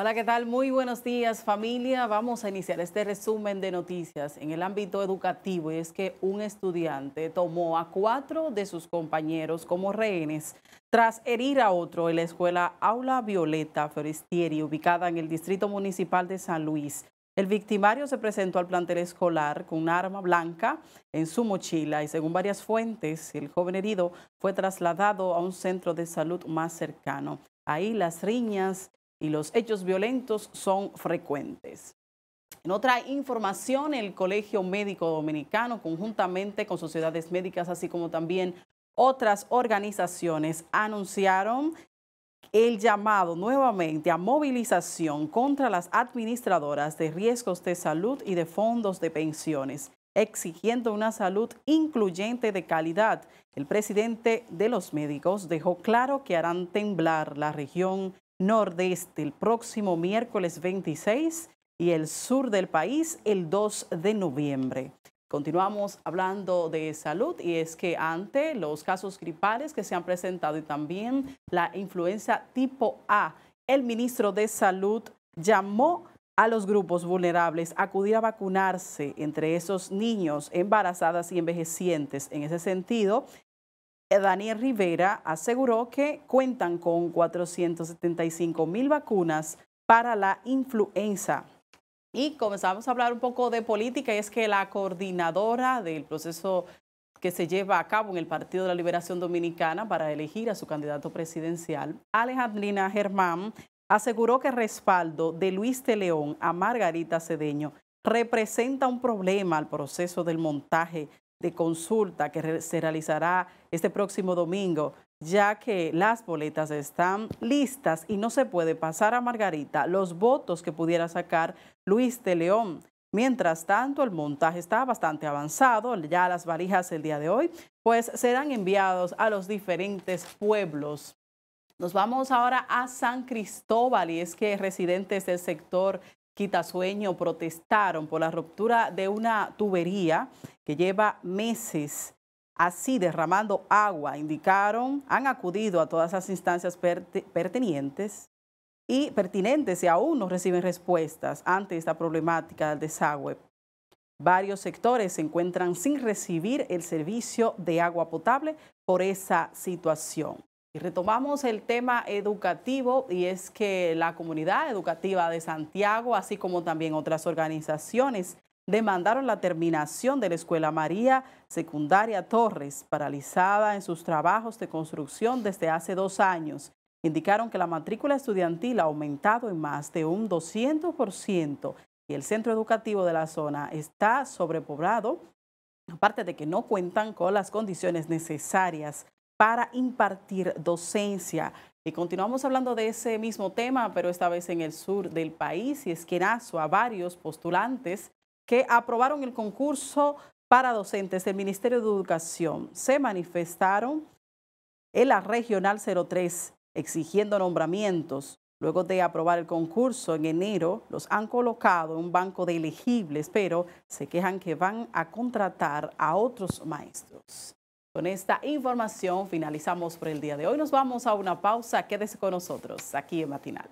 Hola, ¿qué tal? Muy buenos días familia. Vamos a iniciar este resumen de noticias en el ámbito educativo y es que un estudiante tomó a cuatro de sus compañeros como rehenes tras herir a otro en la escuela Aula Violeta Forestieri, ubicada en el Distrito Municipal de San Luis. El victimario se presentó al plantel escolar con un arma blanca en su mochila y según varias fuentes, el joven herido fue trasladado a un centro de salud más cercano. Ahí las riñas y los hechos violentos son frecuentes. En otra información, el Colegio Médico Dominicano, conjuntamente con sociedades médicas, así como también otras organizaciones, anunciaron el llamado nuevamente a movilización contra las administradoras de riesgos de salud y de fondos de pensiones, exigiendo una salud incluyente de calidad. El presidente de los médicos dejó claro que harán temblar la región nordeste el próximo miércoles 26 y el sur del país el 2 de noviembre. Continuamos hablando de salud y es que ante los casos gripales que se han presentado y también la influenza tipo A, el ministro de Salud llamó a los grupos vulnerables a acudir a vacunarse, entre esos niños, embarazadas y envejecientes. En ese sentido, Daniel Rivera aseguró que cuentan con 475 mil vacunas para la influenza. Y comenzamos a hablar un poco de política y es que la coordinadora del proceso que se lleva a cabo en el Partido de la Liberación Dominicana para elegir a su candidato presidencial, Alejandrina Germán, aseguró que el respaldo de Luis de León a Margarita Cedeño representa un problema al proceso del montaje de consulta que se realizará este próximo domingo, ya que las boletas están listas y no se puede pasar a Margarita los votos que pudiera sacar Luis de León. Mientras tanto, el montaje está bastante avanzado, ya las varijas el día de hoy, pues serán enviados a los diferentes pueblos. Nos vamos ahora a San Cristóbal y es que residentes del sector quitasueño protestaron por la ruptura de una tubería que lleva meses así derramando agua, indicaron, han acudido a todas las instancias pertinentes y pertinentes y aún no reciben respuestas ante esta problemática del desagüe. Varios sectores se encuentran sin recibir el servicio de agua potable por esa situación. Y retomamos el tema educativo y es que la comunidad educativa de Santiago, así como también otras organizaciones, demandaron la terminación de la Escuela María Secundaria Torres, paralizada en sus trabajos de construcción desde hace dos años. Indicaron que la matrícula estudiantil ha aumentado en más de un 200% y el centro educativo de la zona está sobrepoblado, aparte de que no cuentan con las condiciones necesarias para impartir docencia. Y continuamos hablando de ese mismo tema, pero esta vez en el sur del país, y es que a varios postulantes que aprobaron el concurso para docentes del Ministerio de Educación se manifestaron en la Regional 03 exigiendo nombramientos. Luego de aprobar el concurso en enero, los han colocado en un banco de elegibles, pero se quejan que van a contratar a otros maestros. Con esta información finalizamos por el día de hoy. Nos vamos a una pausa. Quédese con nosotros aquí en Matinal.